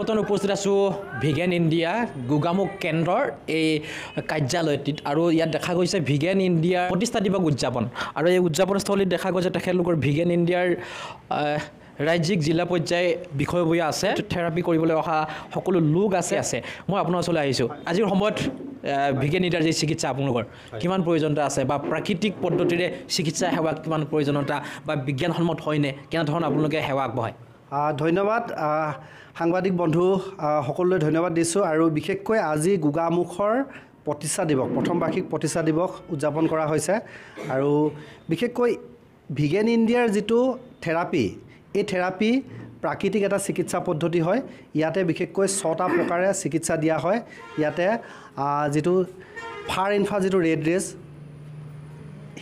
বৰ্তমান উপস্থিত আছোঁ ভিগেন ইণ্ডিয়া গোগামুখ কেন্দ্ৰৰ এই কাৰ্যালয়টিত আৰু ইয়াত দেখা গৈছে ভিগেন ইণ্ডিয়া প্ৰতিষ্ঠা দিৱস উদযাপন আৰু এই উদযাপনস্থলীত দেখা গৈছে তেখেতলোকৰ ভিগেন ইণ্ডিয়াৰ ৰাজ্যিক জিলা পৰ্যায় বিষয়বীয়া আছে থেৰাপী কৰিবলৈ অহা সকলো লোক আছে আছে মই আপোনাৰ ওচৰলৈ আহিছোঁ আজিৰ সময়ত ভিগেন ইণ্ডিয়াৰ যি চিকিৎসা আপোনালোকৰ কিমান প্ৰয়োজনীয়তা আছে বা প্ৰাকৃতিক পদ্ধতিৰে চিকিৎসা সেৱা কিমান প্ৰয়োজনীয়তা বা বিজ্ঞানসন্মত হয়নে কেনেধৰণৰ আপোনালোকে সেৱা আগবঢ়ায় ধন্যবাদ সাংবাদিক বন্ধু সকলোৱে ধন্যবাদ দিছোঁ আৰু বিশেষকৈ আজি গোগামুখৰ প্ৰতিষ্ঠা দিৱস প্ৰথম বাৰ্ষিক প্ৰতিষ্ঠা দিৱস উদযাপন কৰা হৈছে আৰু বিশেষকৈ ভিগেন ইণ্ডিয়াৰ যিটো থেৰাপী এই থেৰাপী প্ৰাকৃতিক এটা চিকিৎসা পদ্ধতি হয় ইয়াতে বিশেষকৈ ছটা প্ৰকাৰে চিকিৎসা দিয়া হয় ইয়াতে যিটো ফাৰ ইনফ্ৰা যিটো ৰেড ৰেজ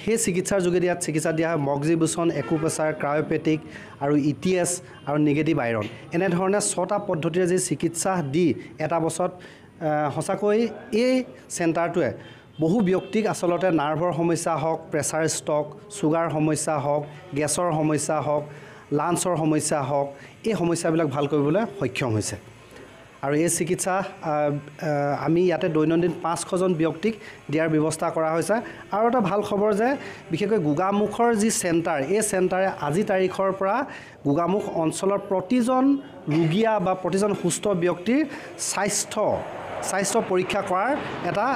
সেই চিকিৎসাৰ যোগেদি ইয়াত চিকিৎসা দিয়া হয় মগজিবুচন একুপ্ৰেচাৰ ক্ৰায়'পেটিক আৰু ই টি এছ আৰু নিগেটিভ আইৰণ এনেধৰণে ছটা পদ্ধতিৰে যি চিকিৎসা দি এটা বছৰত সঁচাকৈ এই চেণ্টাৰটোৱে বহু ব্যক্তিক আচলতে নাৰ্ভৰ সমস্যা হওক প্ৰেছাৰ ষ্টক চুগাৰ সমস্যা হওক গেছৰ সমস্যা হওক লাঞ্চৰ সমস্যা হওক এই সমস্যাবিলাক ভাল কৰিবলৈ সক্ষম হৈছে আৰু এই চিকিৎসা আমি ইয়াতে দৈনন্দিন পাঁচশজন ব্যক্তিক দিয়াৰ ব্যৱস্থা কৰা হৈছে আৰু এটা ভাল খবৰ যে বিশেষকৈ গোগামুখৰ যি চেণ্টাৰ এই চেণ্টাৰে আজি তাৰিখৰ পৰা গোগামুখ অঞ্চলৰ প্ৰতিজন ৰোগীয়া বা প্ৰতিজন সুস্থ ব্যক্তিৰ স্বাস্থ্য স্বাস্থ্য পৰীক্ষা কৰাৰ এটা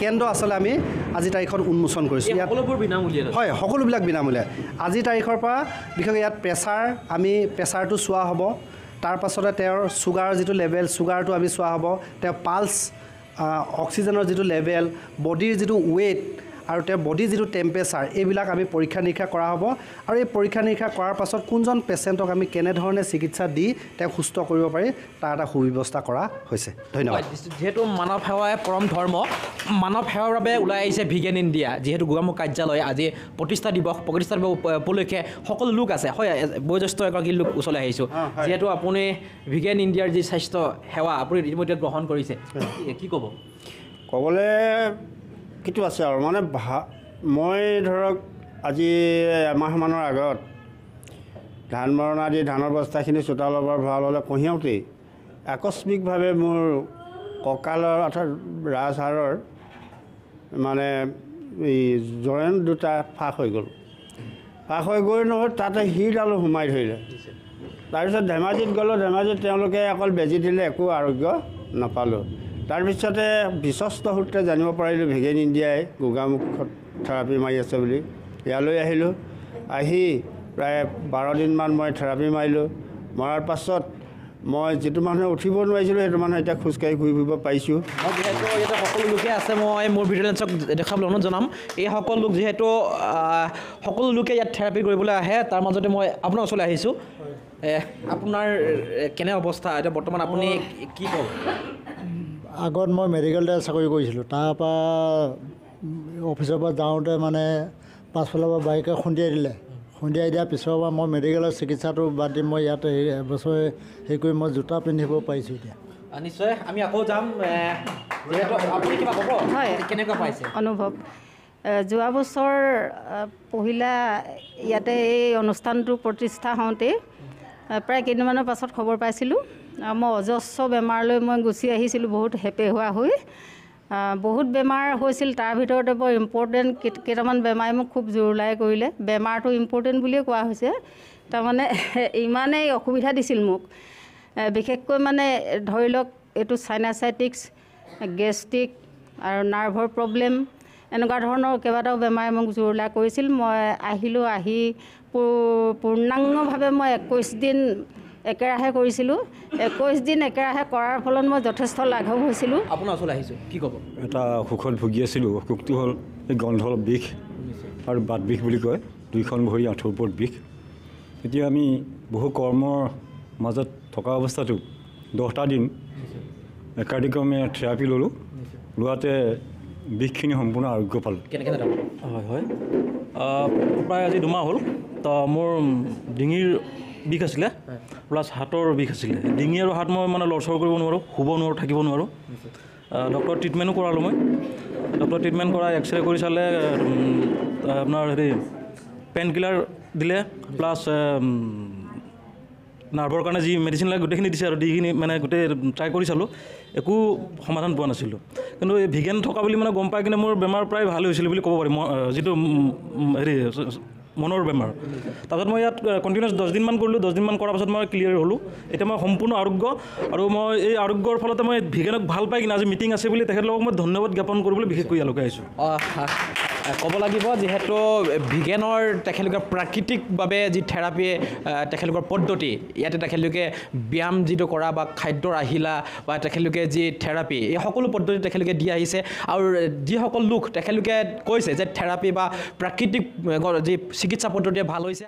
কেন্দ্ৰ আচলতে আমি আজি তাৰিখত উন্মোচন কৰিছোঁ ইয়াত বিনামূলীয়া হয় সকলোবিলাক বিনামূলীয়া আজি তাৰিখৰ পৰা বিশেষকৈ ইয়াত প্ৰেছাৰ আমি প্ৰেছাৰটো চোৱা হ'ব তাৰপাছতে তেওঁৰ চুগাৰ যিটো লেভেল চুগাৰটো আমি চোৱা হ'ব তেওঁ পালছ অক্সিজেনৰ যিটো লেভেল বডিৰ যিটো ৱেইট আৰু তেওঁ বডি যিটো টেম্পেচাৰ এইবিলাক আমি পৰীক্ষা নিৰীক্ষা কৰা হ'ব আৰু এই পৰীক্ষা নিৰীক্ষা কৰাৰ পাছত কোনজন পেচেণ্টক আমি কেনেধৰণে চিকিৎসা দি তেওঁক সুস্থ কৰিব পাৰি তাৰ এটা সুব্যৱস্থা কৰা হৈছে ধন্যবাদ যিহেতু মানৱ সেৱাই পৰম ধৰ্ম মানৱ সেৱাৰ বাবে ওলাই আহিছে ভিগেন ইণ্ডিয়া যিহেতু গোগামুখ কাৰ্যালয় আজি প্ৰতিষ্ঠা দিৱস প্ৰতিষ্ঠা দিৱস উপলক্ষে সকলো লোক আছে হয় বয়োজ্যেষ্ঠ এগৰাকী লোক ওচৰলৈ আহিছোঁ যিহেতু আপুনি ভিগেন ইণ্ডিয়াৰ যি স্বাস্থ্য সেৱা আপুনি ইতিমধ্যে গ্ৰহণ কৰিছে কি ক'ব ক'বলৈ কিটো আছে আৰু মানে মই ধৰক আজি এমাহমানৰ আগত ধান মৰণা আদি ধানৰ বস্তাখিনি চোতাল অলপৰ ভঁৰাল হ'লে কঢ়িয়াওঁতেই আকস্মিকভাৱে মোৰ কঁকালৰ অৰ্থাৎ ৰাজহাড়ৰ মানে এই জয়ন দুটা ফাঁক হৈ গ'ল ফাঁক হৈ গৈ নহয় তাতে শিৰডালো সোমাই ধৰিলে তাৰপিছত ধেমাজিত গ'লোঁ ধেমাজিত তেওঁলোকে অকল বেজী দিলে একো আৰোগ্য নাপালোঁ তাৰপিছতে বিশ্বস্ত সূত্ৰে জানিব পাৰিলোঁ ভেগেন ইণ্ডিয়াই গোগামুখত থেৰাপি মাৰি আছে বুলি ইয়ালৈ আহিলোঁ আহি প্ৰায় বাৰ দিনমান মই থেৰাপি মাৰিলোঁ মৰাৰ পাছত মই যিটো মানুহে উঠিব নোৱাৰিছিলোঁ সেইটো মানুহে এতিয়া খোজকাঢ়ি ঘূৰি ফুৰিব পাৰিছোঁ মই যিহেতু ইয়াতে সকলো লোকে আছে মই মোৰ ভিডিঅ'লেঞ্চক দেখাবলৈ অনুৰোধ জনাম এই সকলো লোক যিহেতু সকলো লোকে ইয়াত থেৰাপি কৰিবলৈ আহে তাৰ মাজতে মই আপোনাৰ ওচৰলৈ আহিছোঁ আপোনাৰ কেনে অৱস্থা এতিয়া বৰ্তমান আপুনি কি কওক আগত মই মেডিকেলতে চাকৰি কৰিছিলোঁ তাৰপৰা অফিচৰ পৰা যাওঁতে মানে পাছফালৰ পৰা বাইকে খুন্দিয়াই দিলে খুন্দিয়াই দিয়াৰ পিছৰ পৰা মই মেডিকেলৰ চিকিৎসাটো বাদ দি মই ইয়াত সেই এবছৰ হেৰি কৰি মই জোতা পিন্ধিব পাৰিছোঁ এতিয়া নিশ্চয় আমি আকৌ যাম হয় কেনেকুৱা পাইছে অনুভৱ যোৱা বছৰ পহিলা ইয়াতে এই অনুষ্ঠানটো প্ৰতিষ্ঠা হওঁতেই প্ৰায় কেইদিনমানৰ পাছত খবৰ পাইছিলোঁ মই অজস্ৰ বেমাৰলৈ মই গুচি আহিছিলোঁ বহুত হেপেহুৱা হৈ বহুত বেমাৰ হৈছিল তাৰ ভিতৰতে বৰ ইম্পৰ্টেণ্ট কেইটামান বেমাৰে মোক খুব জোৰোলাই কৰিলে বেমাৰটো ইম্পৰ্টেণ্ট বুলিয়ে কোৱা হৈছে তাৰমানে ইমানেই অসুবিধা দিছিল মোক বিশেষকৈ মানে ধৰি লওক এইটো চাইনাচাইটিক্স গেষ্ট্ৰিক আৰু নাৰ্ভৰ প্ৰব্লেম এনেকুৱা ধৰণৰ কেইবাটাও বেমাৰে মোক জোৰোলাই কৰিছিল মই আহিলোঁ আহি পূৰ্ণাংগভাৱে মই একৈছ দিন একেৰাহে কৰিছিলোঁ একৈছ দিন একেৰাহে কৰাৰ ফলত মই যথেষ্ট লাঘৱ হৈছিলোঁ আপোনাৰ ওচৰলৈ আহিছোঁ কি ক'ব এটা অসুখত ভুগি আছিলোঁ অসুখটো হ'ল এই গন্ধ বিষ আৰু বাট বিষ বুলি কয় দুইখন ভৰি আঁঠুৰ ওপৰত বিষ এতিয়া আমি বহু কৰ্মৰ মাজত থকা অৱস্থাটো দহটা দিন একাডিক্ৰমে থেৰাপি ল'লোঁ লোৱাতে বিষখিনি সম্পূৰ্ণ আৰোগ্য পালোঁ কেনেকৈ হয় হয় প্ৰায় আজি দুমাহ হ'ল তো মোৰ ডিঙিৰ বিষ আছিলে প্লাছ হাতৰ বিষ আছিলে ডিঙি আৰু হাত মই মানে লৰচৰ কৰিব নোৱাৰোঁ শুব নোৱাৰোঁ থাকিব নোৱাৰোঁ ডক্টৰ ট্ৰিটমেণ্টো কৰালোঁ মই ডক্টৰ ট্ৰিটমেণ্ট কৰা এক্স ৰে কৰি চালে আপোনাৰ হেৰি পেইন কিলাৰ দিলে প্লাছ নাৰ্ভৰ কাৰণে যি মেডিচিন লাগে গোটেইখিনি দিছে আৰু যিখিনি মানে গোটেই ট্ৰাই কৰি চালোঁ একো সমাধান পোৱা নাছিলোঁ কিন্তু এই ভিগেন থকা বুলি মানে গম পাই কিনে মোৰ বেমাৰ প্ৰায় ভাল হৈছিল বুলি ক'ব পাৰি মই যিটো হেৰি মনৰ বেমাৰ তাৰপিছত মই ইয়াত কণ্টিনিউছ দহদিনমান কৰিলোঁ দহদিনমান কৰাৰ পাছত মই ক্লিয়াৰ হ'লোঁ এতিয়া মই সম্পূৰ্ণ আৰোগ্য আৰু মই এই আৰোগ্যৰ ফলতে মই ভিগেনক ভাল পাই কিনে আজি মিটিং আছে বুলি তেখেতলোকক মই ধন্যবাদ জ্ঞাপন কৰিবলৈ বিশেষকৈ ইয়ালৈকে আহিছোঁ অঁ ক'ব লাগিব যিহেতু ভিগেনৰ তেখেতলোকে প্ৰাকৃতিকভাৱে যি থেৰাপী তেখেতলোকৰ পদ্ধতি ইয়াতে তেখেতলোকে ব্যায়াম যিটো কৰা বা খাদ্যৰ আহিলা বা তেখেতলোকে যি থেৰাপী এই সকলো পদ্ধতি তেখেতলোকে দি আহিছে আৰু যিসকল লোক তেখেতলোকে কৈছে যে থেৰাপী বা প্ৰাকৃতিক যি চিকিৎসা পদ্ধতিয়ে ভাল হৈছে